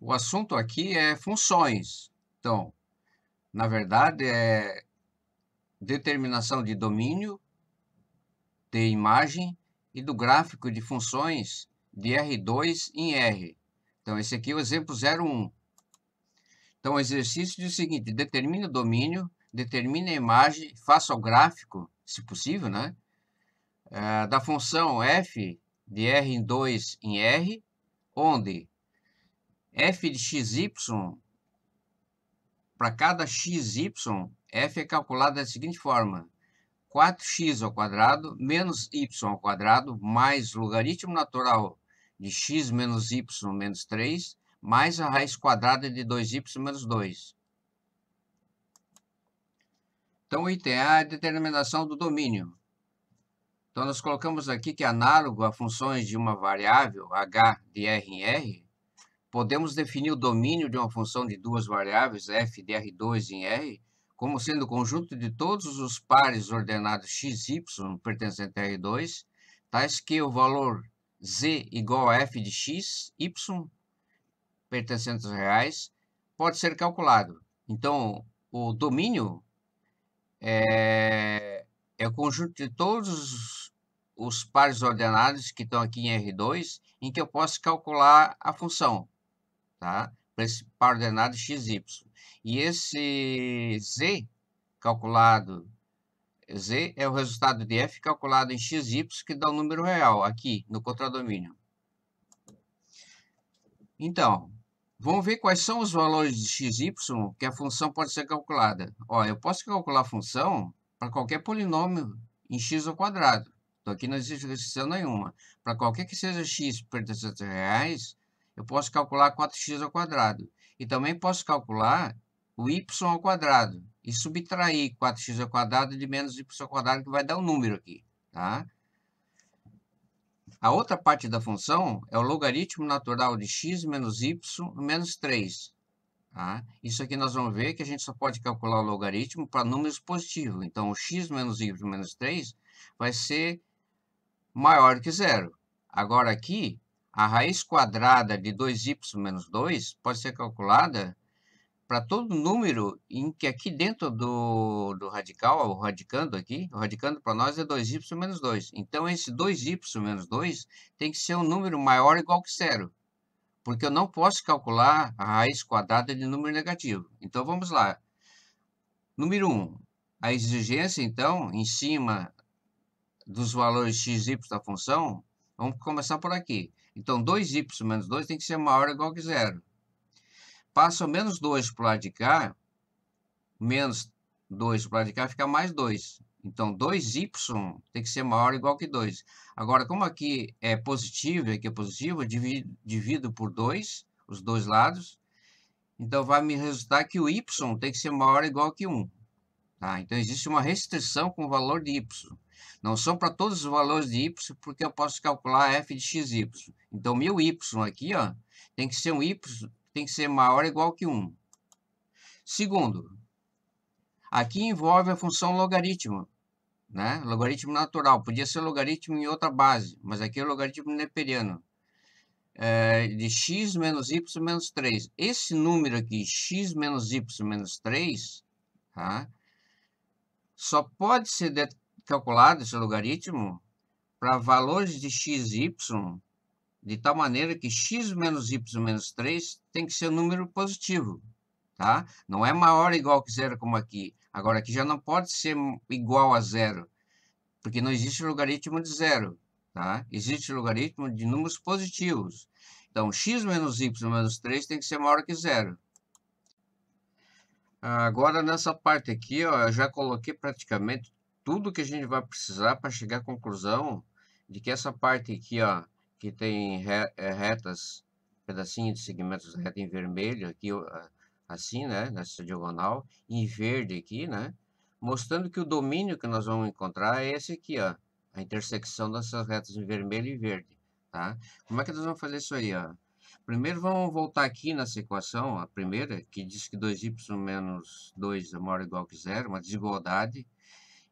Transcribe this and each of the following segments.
O assunto aqui é funções. Então, na verdade, é determinação de domínio de imagem e do gráfico de funções de R2 em R. Então, esse aqui é o exemplo 01. Então, o exercício diz o seguinte: determine o domínio, determine a imagem, faça o gráfico, se possível, né? Eh, da função f de r em 2 em r, onde f de xy, para cada xy, f é calculado da seguinte forma: 4x ao quadrado menos y ao quadrado mais logaritmo natural de x menos y menos 3 mais a raiz quadrada de 2y menos 2. Então, o item A é a determinação do domínio. Então, nós colocamos aqui que análogo a funções de uma variável, h de r em r, podemos definir o domínio de uma função de duas variáveis, f de r2 em r, como sendo o conjunto de todos os pares ordenados x, y pertencente a r2, tais que o valor z igual a f de x, y pertencentes reais pode ser calculado. Então, o domínio é, é o conjunto de todos os pares ordenados que estão aqui em R2, em que eu posso calcular a função, tá? Para esse par ordenado XY. E esse Z calculado, Z é o resultado de F calculado em XY, que dá o um número real, aqui, no contradomínio. Então, Vamos ver quais são os valores de x, y que a função pode ser calculada. Ó, eu posso calcular a função para qualquer polinômio em x ao quadrado. Então, aqui não existe restrição nenhuma. Para qualquer que seja x pertencente a reais, eu posso calcular 4x ao quadrado. E também posso calcular o y ao quadrado e subtrair 4x ao quadrado de menos y ao quadrado, que vai dar um número aqui. Tá? A outra parte da função é o logaritmo natural de x menos y menos 3. Tá? Isso aqui nós vamos ver que a gente só pode calcular o logaritmo para números positivos. Então, o x menos y menos 3 vai ser maior que zero. Agora aqui, a raiz quadrada de 2y menos 2 pode ser calculada para todo número em que aqui dentro do, do radical, o radicando aqui, o radicando para nós é 2y menos 2. Então, esse 2y menos 2 tem que ser um número maior ou igual que zero, porque eu não posso calcular a raiz quadrada de número negativo. Então, vamos lá. Número 1. A exigência, então, em cima dos valores x y da função, vamos começar por aqui. Então, 2y menos 2 tem que ser maior ou igual que zero passa menos 2 para o lado de cá, menos 2 para o lado de cá, fica mais 2. Então, 2y tem que ser maior ou igual que 2. Agora, como aqui é positivo aqui é positivo, eu divido, divido por 2, os dois lados. Então, vai me resultar que o y tem que ser maior ou igual que 1. Tá? Então, existe uma restrição com o valor de y. Não são para todos os valores de y, porque eu posso calcular f de xy. Então, meu y aqui ó, tem que ser um y tem que ser maior ou igual que 1. Segundo, aqui envolve a função logaritmo, né? logaritmo natural. Podia ser logaritmo em outra base, mas aqui é logaritmo neperiano. É, de x menos y menos 3. Esse número aqui, x menos y menos 3, tá? só pode ser calculado esse logaritmo para valores de x e y de tal maneira que x menos y menos 3 tem que ser um número positivo, tá? Não é maior ou igual que zero como aqui. Agora, aqui já não pode ser igual a zero, porque não existe logaritmo de zero, tá? Existe logaritmo de números positivos. Então, x menos y menos 3 tem que ser maior que zero. Agora, nessa parte aqui, ó, eu já coloquei praticamente tudo que a gente vai precisar para chegar à conclusão de que essa parte aqui, ó, que tem eh, retas, pedacinho de segmentos reta em vermelho, aqui assim, né, nessa diagonal, em verde aqui, né, mostrando que o domínio que nós vamos encontrar é esse aqui, ó, a intersecção dessas retas em vermelho e verde, tá? Como é que nós vamos fazer isso aí, ó? Primeiro vamos voltar aqui nessa equação, a primeira, que diz que 2y menos 2 é maior ou igual que zero, uma desigualdade,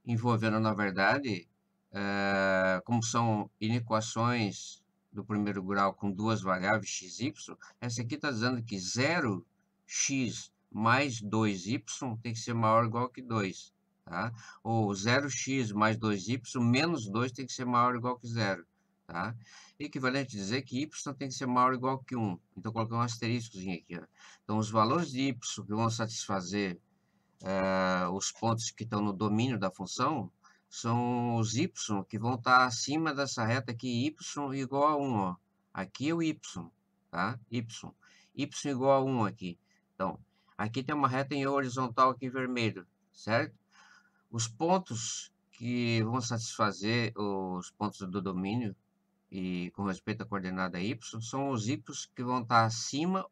envolvendo, na verdade, é, como são inequações do primeiro grau com duas variáveis x e y, essa aqui está dizendo que 0x mais 2y tem que ser maior ou igual que 2. Tá? Ou 0x mais 2y menos 2 tem que ser maior ou igual que 0. Tá? Equivalente a dizer que y tem que ser maior ou igual que 1. Então, coloquei um asteriscozinho aqui. Ó. Então, os valores de y que vão satisfazer uh, os pontos que estão no domínio da função são os y que vão estar tá acima dessa reta aqui, y igual a 1, ó. Aqui é o y, tá? y. y igual a 1 aqui. Então, aqui tem uma reta em horizontal aqui vermelho, certo? Os pontos que vão satisfazer os pontos do domínio e com respeito à coordenada y são os y que vão estar tá acima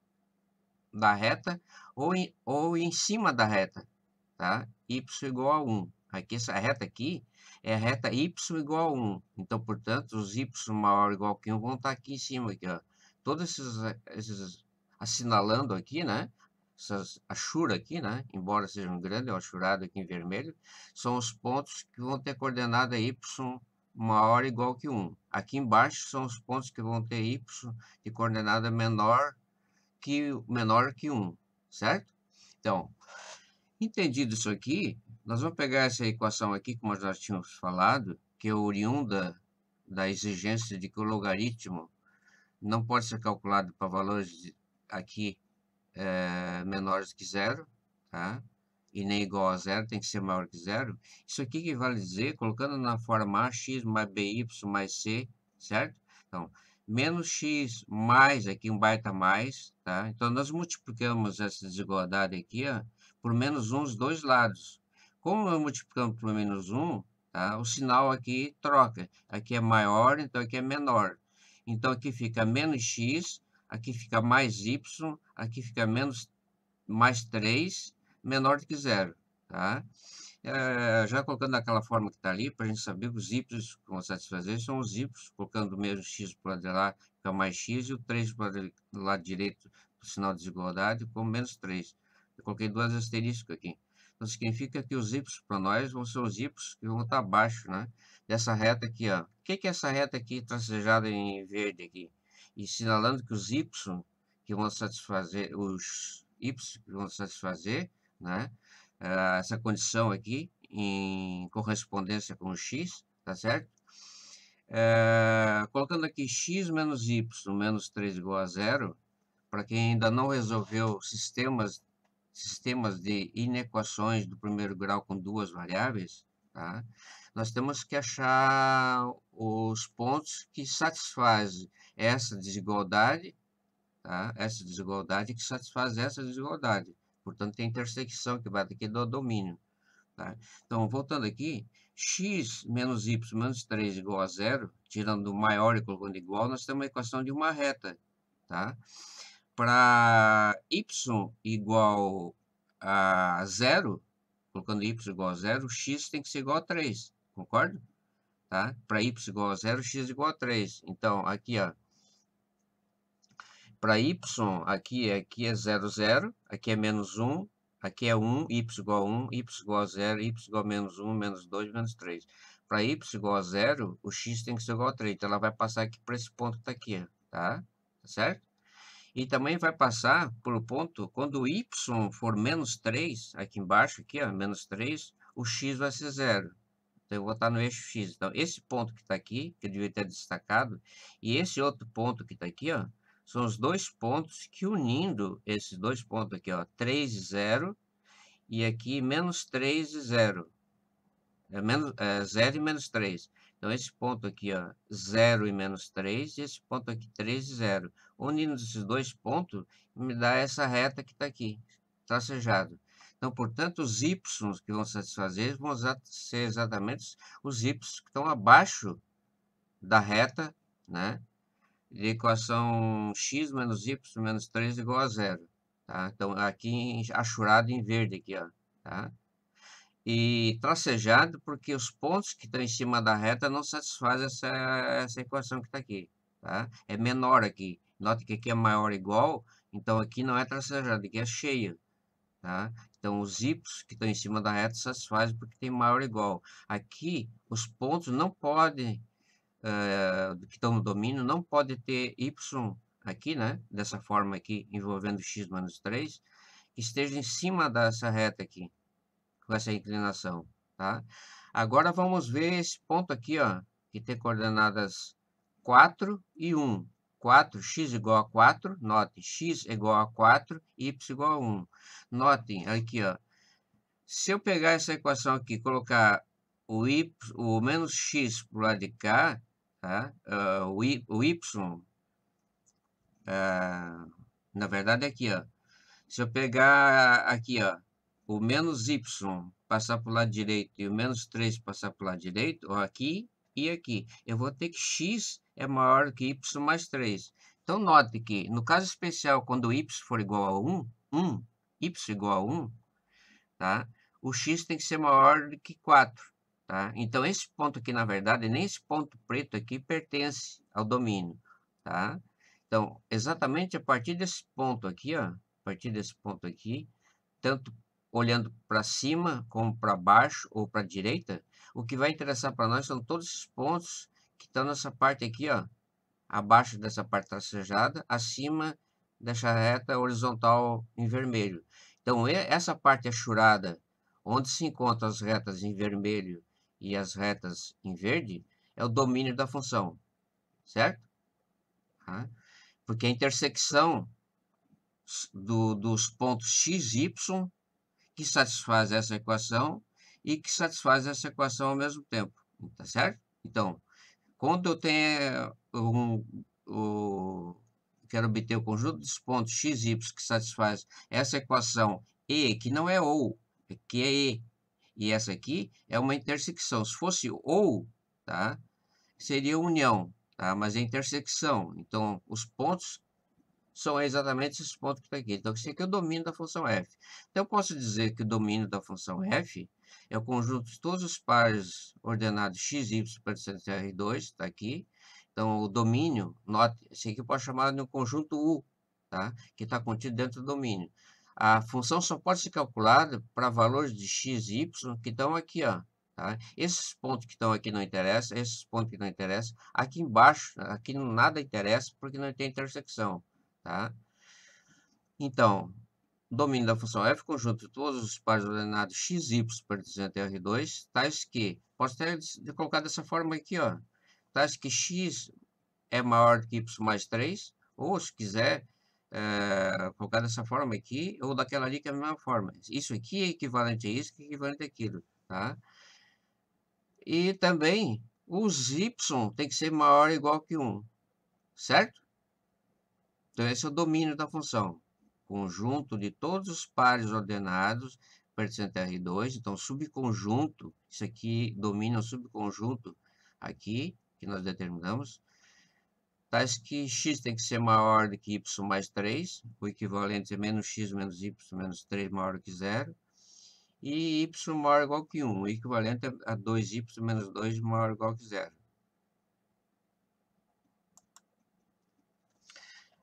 da reta ou em, ou em cima da reta, tá? y igual a 1. Aqui, essa reta aqui, é a reta y igual a 1. Então, portanto, os y maior ou igual que 1 vão estar aqui em cima, aqui, ó. Todos esses, esses assinalando aqui, né? Essas achura aqui, né? Embora sejam um grandes, é o achurado aqui em vermelho, são os pontos que vão ter coordenada y maior ou igual que 1. Aqui embaixo são os pontos que vão ter y de coordenada menor que, menor que 1, certo? Então, entendido isso aqui, nós vamos pegar essa equação aqui, como nós já tínhamos falado, que é oriunda da exigência de que o logaritmo não pode ser calculado para valores aqui é, menores que zero, tá? e nem igual a zero, tem que ser maior que zero. Isso aqui que vale dizer, colocando na forma ax mais by mais c, certo? Então, menos x mais aqui, um baita mais, tá? Então, nós multiplicamos essa desigualdade aqui ó, por menos um dos dois lados. Como eu multiplicando por menos 1, tá? o sinal aqui troca. Aqui é maior, então aqui é menor. Então aqui fica menos x, aqui fica mais y, aqui fica menos mais 3, menor do que zero. Tá? É, já colocando daquela forma que está ali, para a gente saber que os y que vão satisfazer são os y, colocando mesmo x para o lado de lá, fica mais x, e o 3 para o lado direito, o sinal de desigualdade, com menos 3. Eu coloquei duas asteriscos aqui. Então, significa que os y' para nós vão ser os y que vão estar tá abaixo né, dessa reta aqui. Ó. O que, é essa reta aqui tracejada em verde aqui? E sinalando que os y que vão satisfazer, os y que vão satisfazer né, ah, essa condição aqui em correspondência com o x, tá certo? É, colocando aqui x menos y menos 3 igual a zero, para quem ainda não resolveu sistemas sistemas de inequações do primeiro grau com duas variáveis, tá? nós temos que achar os pontos que satisfazem essa desigualdade, tá? essa desigualdade que satisfaz essa desigualdade. Portanto, tem intersecção que vai daqui do domínio. Tá? Então, voltando aqui, x menos y menos 3 igual a zero, tirando o maior e colocando igual, nós temos uma equação de uma reta. Tá? para y igual a zero, colocando y igual a zero, x tem que ser igual a 3, concordo? Tá? Para y igual a zero, x igual a 3. Então, aqui, ó. Para y, aqui, aqui é 0, 0, aqui é menos 1, aqui é 1, y igual a 1, y igual a 0, y igual a menos 1, menos 2, menos 3. Para y igual a 0, o x tem que ser igual a 3. Então, ela vai passar aqui para esse ponto que está aqui, tá? Tá certo? E também vai passar pelo ponto, quando o y for menos 3, aqui embaixo, aqui, ó, menos 3, o x vai ser zero. Então, eu vou estar no eixo x. Então, esse ponto que está aqui, que eu devia ter destacado, e esse outro ponto que está aqui, ó, são os dois pontos que unindo esses dois pontos aqui, ó, 3 e 0, e aqui menos 3 e 0. É, menos, é 0 e menos 3. Então, esse ponto aqui, ó, 0 e menos 3, e esse ponto aqui, 3 e 0. Unindo esses dois pontos, me dá essa reta que está aqui, tracejado. Tá então, portanto, os y que vão satisfazer vão ser exatamente os y que estão abaixo da reta, né? De equação x menos y menos 3 igual a zero, tá? Então, aqui achurado em verde aqui, ó, tá? e tracejado porque os pontos que estão em cima da reta não satisfazem essa, essa equação que está aqui. Tá? É menor aqui. Note que aqui é maior igual, então aqui não é tracejado, aqui é cheia. Tá? Então os y que estão em cima da reta satisfazem porque tem maior igual. Aqui os pontos não podem, uh, que estão no domínio, não podem ter y aqui, né? dessa forma aqui, envolvendo x menos 3, que esteja em cima dessa reta aqui com essa inclinação, tá? Agora vamos ver esse ponto aqui, ó, que tem coordenadas 4 e 1. 4, x igual a 4, note, x igual a 4, y igual a 1. Notem aqui, ó, se eu pegar essa equação aqui e colocar o, y, o menos x para o lado de cá, tá? Uh, o, y, o y uh, na verdade é aqui, ó, se eu pegar aqui, ó, o menos y passar para o lado direito e o menos 3 passar para o lado direito, ou aqui e aqui, eu vou ter que x é maior que y mais 3. Então, note que no caso especial, quando y for igual a 1, 1 y igual a 1, tá? o x tem que ser maior que 4. Tá? Então, esse ponto aqui, na verdade, nem esse ponto preto aqui pertence ao domínio. Tá? Então, exatamente a partir desse ponto aqui, ó, a partir desse ponto aqui, tanto olhando para cima, como para baixo ou para a direita, o que vai interessar para nós são todos os pontos que estão nessa parte aqui, ó, abaixo dessa parte tracejada, acima dessa reta horizontal em vermelho. Então, essa parte achurada, onde se encontram as retas em vermelho e as retas em verde, é o domínio da função, certo? Tá? Porque a intersecção do, dos pontos x, y que satisfaz essa equação e que satisfaz essa equação ao mesmo tempo, tá certo? Então, quando eu tenho eh, um, um, quero obter o conjunto dos pontos x, y que satisfaz essa equação e, que não é ou, é que é e, e essa aqui é uma intersecção. Se fosse ou, tá? Seria união, tá? Mas é intersecção. Então, os pontos são é exatamente esses pontos que estão tá aqui. Então, isso assim, aqui é o domínio da função f. Então, eu posso dizer que o domínio da função f é o conjunto de todos os pares ordenados x, y, pertencente a R2, está aqui. Então, o domínio, note, esse aqui eu posso chamar de um conjunto U, tá? que está contido dentro do domínio. A função só pode ser calculada para valores de x e y que estão aqui, ó, Tá? Esses pontos que estão aqui não interessam, esses pontos que não interessam. Aqui embaixo, aqui nada interessa porque não tem intersecção. Tá? Então, domínio da função f conjunto de todos os pares ordenados x, y pertencentes a R2, tais tá que, posso de colocar dessa forma aqui, ó, tais tá que x é maior que y mais 3, ou se quiser é, colocar dessa forma aqui, ou daquela ali que é a mesma forma. Isso aqui é equivalente a isso, que é equivalente àquilo, tá? E também, os y tem que ser maior ou igual que 1, certo? Então, esse é o domínio da função. Conjunto de todos os pares ordenados pertencente a R2. Então, subconjunto, isso aqui domina o subconjunto aqui, que nós determinamos. Tais tá, que x tem que ser maior do que y mais 3. O equivalente é menos x menos y menos 3 maior do que 0. e y maior ou igual que 1, o equivalente é a 2y menos 2 maior ou igual que 0.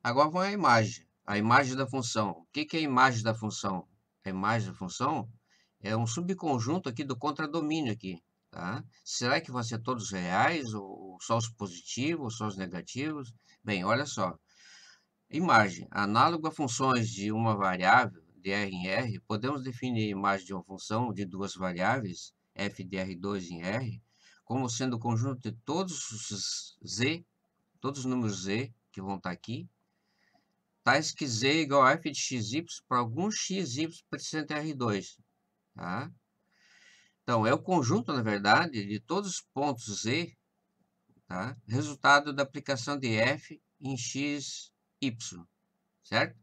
Agora vamos à imagem. A imagem da função. O que, que é a imagem da função? A imagem da função é um subconjunto aqui do contradomínio aqui. Tá? Será que vão ser todos reais, ou só os positivos, ou só os negativos? Bem, olha só. Imagem. Análogo a funções de uma variável, de R em R, podemos definir a imagem de uma função de duas variáveis, f de R2 em R, como sendo o conjunto de todos os Z, todos os números Z que vão estar aqui, tais que z igual a f de xy para algum xy pertencente a R2. Tá? Então, é o conjunto, na verdade, de todos os pontos z, tá? resultado da aplicação de f em x, y, certo?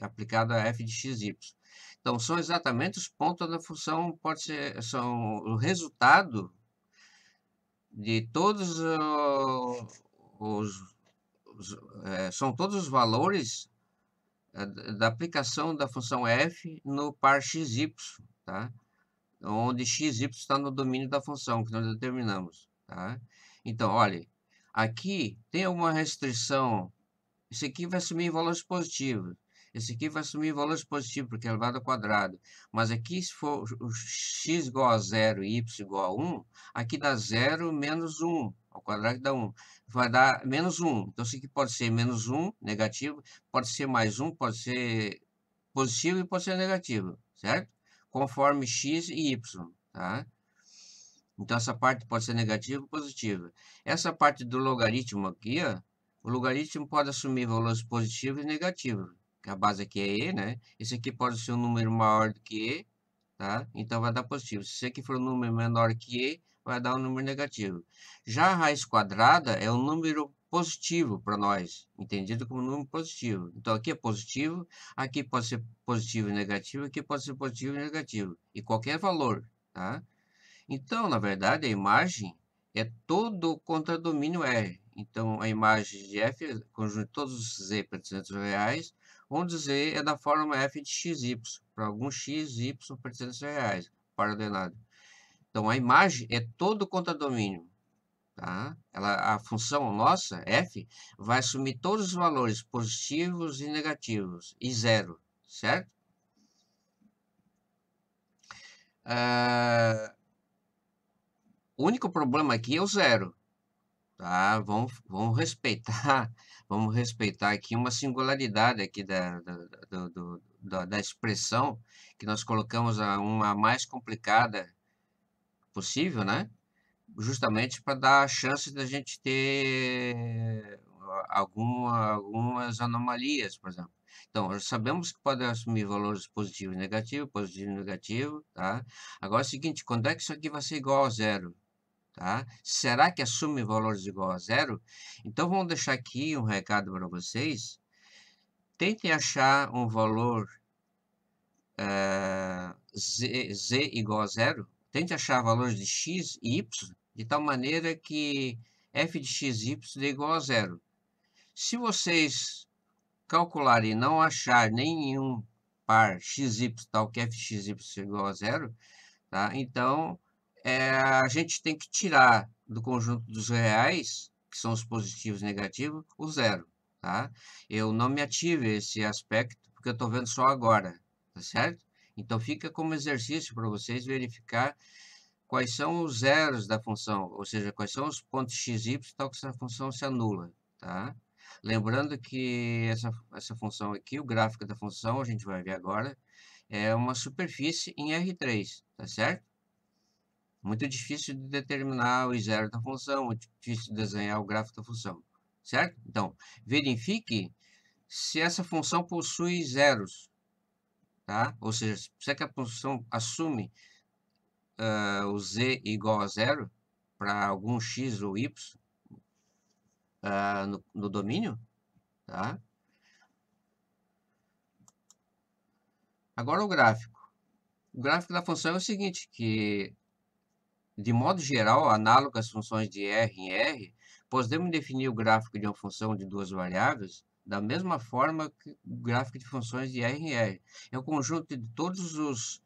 Aplicado a f de x, y. Então, são exatamente os pontos da função, pode ser, são o resultado de todos os, os é, são todos os valores da aplicação da função f no par xy, tá? onde xy está no domínio da função que nós determinamos. Tá? Então, olha, aqui tem uma restrição, esse aqui vai assumir valores positivos, esse aqui vai assumir valores positivos, porque é elevado ao quadrado. Mas aqui, se for x igual a zero e y igual a 1, aqui dá zero menos 1 ao quadrado dá 1. Vai dar menos 1. Então, isso aqui pode ser menos 1, negativo, pode ser mais 1, pode ser positivo e pode ser negativo, certo? Conforme x e y, tá? Então, essa parte pode ser negativa ou positiva. Essa parte do logaritmo aqui, ó, o logaritmo pode assumir valores positivos e negativos, que a base aqui é e, né? Esse aqui pode ser um número maior do que e, tá? Então, vai dar positivo. Se esse aqui for um número menor que e, vai dar um número negativo. Já a raiz quadrada é um número positivo para nós, entendido como número positivo. Então, aqui é positivo, aqui pode ser positivo e negativo, aqui pode ser positivo e negativo, e qualquer valor, tá? Então, na verdade, a imagem é todo o contradomínio R. Então, a imagem de F, é conjunto de todos os Z pertencentes a reais, onde Z é da forma F de XY, para algum X, Y pertencentes a reais, para ordenado. Então, a imagem é todo o contradomínio. Tá? Ela, a função nossa, f, vai assumir todos os valores positivos e negativos, e zero, certo? Uh, o único problema aqui é o zero. Tá? Vamos, vamos respeitar vamos respeitar aqui uma singularidade aqui da, da, da, da expressão que nós colocamos a, uma mais complicada possível, né? Justamente para dar a chance da gente ter alguma, algumas anomalias, por exemplo. Então, sabemos que podem assumir valores positivo e negativo, positivo e negativo, tá? Agora é o seguinte, quando é que isso aqui vai ser igual a zero? Tá? Será que assume valores igual a zero? Então, vamos deixar aqui um recado para vocês. Tentem achar um valor uh, eh, z, z igual a zero, Tente achar valores de x e y de tal maneira que f de x y é igual a zero. Se vocês calcularem e não achar nenhum par x y tal que f x y igual a zero, tá? então é, a gente tem que tirar do conjunto dos reais, que são os positivos e negativos, o zero. Tá? Eu não me ative esse aspecto, porque eu estou vendo só agora, tá certo? Então fica como exercício para vocês verificar quais são os zeros da função, ou seja, quais são os pontos x, y tal que essa função se anula, tá? Lembrando que essa, essa função aqui, o gráfico da função, a gente vai ver agora, é uma superfície em R3, tá certo? Muito difícil de determinar o zero da função, muito difícil de desenhar o gráfico da função, certo? Então, verifique se essa função possui zeros, tá? Ou seja, será é que a função assume uh, o z igual a zero para algum x ou y uh, no, no domínio, tá? Agora o gráfico. O gráfico da função é o seguinte, que de modo geral, análogo às funções de R em R, podemos definir o gráfico de uma função de duas variáveis da mesma forma que o gráfico de funções de RR. É o conjunto de todos os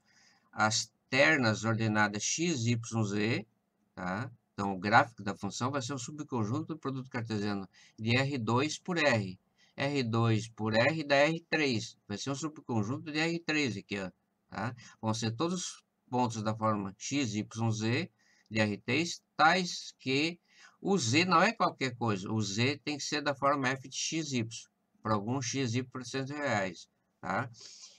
as ternas ordenadas x, y, z, tá? Então, o gráfico da função vai ser o subconjunto do produto cartesiano de R2 por R. R2 por R da R3. Vai ser um subconjunto de R3 aqui, ó. Tá? Vão ser todos os pontos da forma x, y, z de R3, tais que o Z não é qualquer coisa. O Z tem que ser da forma f de xy, para algum xy por reais, tá?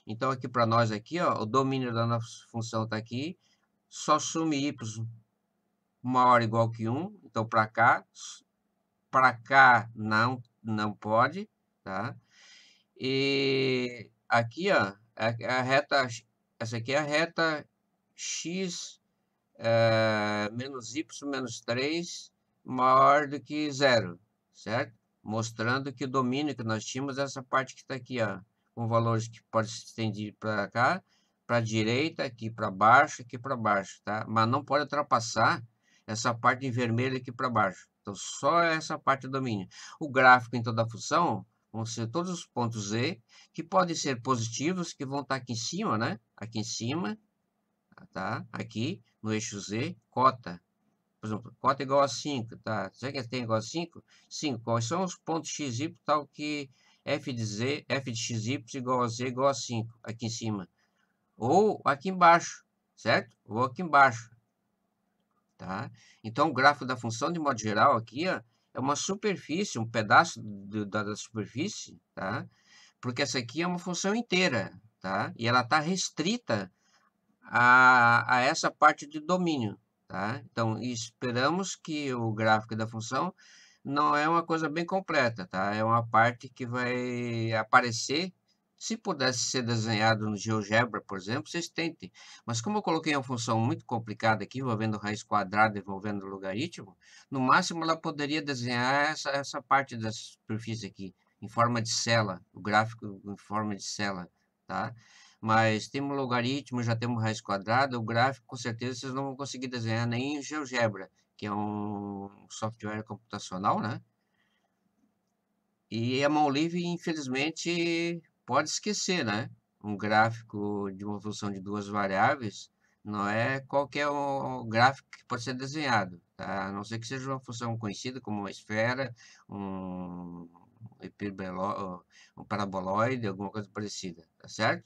Então, aqui para nós, aqui, ó, o domínio da nossa função está aqui. Só sume y maior ou igual que 1. Então, para cá, para cá não, não pode, tá? E aqui, ó, a, é, é a reta, essa aqui é a reta x eh, menos y menos 3 maior do que zero, certo? Mostrando que o domínio que nós tínhamos, é essa parte que está aqui, ó, com valores que pode se estender para cá, para direita, aqui para baixo, aqui para baixo, tá? Mas não pode ultrapassar essa parte em vermelho aqui para baixo. Então, só essa parte do domínio. O gráfico, então, da função vão ser todos os pontos Z, que podem ser positivos, que vão estar tá aqui em cima, né? Aqui em cima, tá? Aqui, no eixo Z, cota, por exemplo, cota igual a 5, tá? Será que tem igual a 5? 5. Quais são os pontos XY tal que f de, z, f de xy igual a z igual a 5, aqui em cima. Ou aqui embaixo, certo? Ou aqui embaixo. Tá? Então, o grafo da função, de modo geral, aqui ó, é uma superfície, um pedaço da, da, superfície, tá? porque essa aqui é uma função inteira, tá? e ela está restrita a, a essa parte de domínio. Tá? Então, esperamos que o gráfico da função não é uma coisa bem completa, tá? É uma parte que vai aparecer. Se pudesse ser desenhado no GeoGebra, por exemplo, vocês tentem. Mas como eu coloquei uma função muito complicada aqui, envolvendo raiz quadrada, envolvendo logaritmo, no máximo ela poderia desenhar essa, essa parte da superfície aqui, em forma de cela, o gráfico em forma de cela, tá? mas temos logaritmo, já temos raiz quadrada, o gráfico com certeza vocês não vão conseguir desenhar nem em GeoGebra, que é um software computacional, né? E a mão livre, infelizmente, pode esquecer, né? Um gráfico de uma função de duas variáveis não é qualquer gráfico que pode ser desenhado, tá? A não ser que seja uma função conhecida como uma esfera, um, um paraboloide, alguma coisa parecida, tá certo?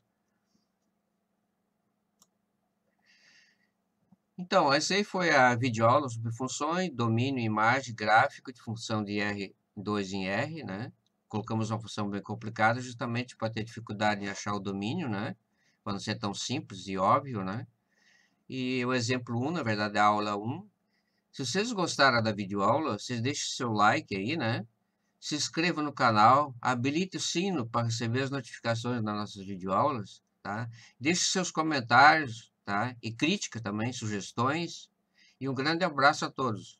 Então, essa aí foi a videoaula sobre funções, domínio, imagem, gráfico de função de R2 em R, né? Colocamos uma função bem complicada justamente para ter dificuldade em achar o domínio, né? Quando não ser tão simples e óbvio, né? E o exemplo 1, na verdade, é a aula 1. Se vocês gostaram da videoaula, vocês deixem seu like aí, né? Se inscreva no canal, habilite o sino para receber as notificações das nossas videoaulas, tá? Deixe seus comentários, tá? E crítica também, sugestões. E um grande abraço a todos.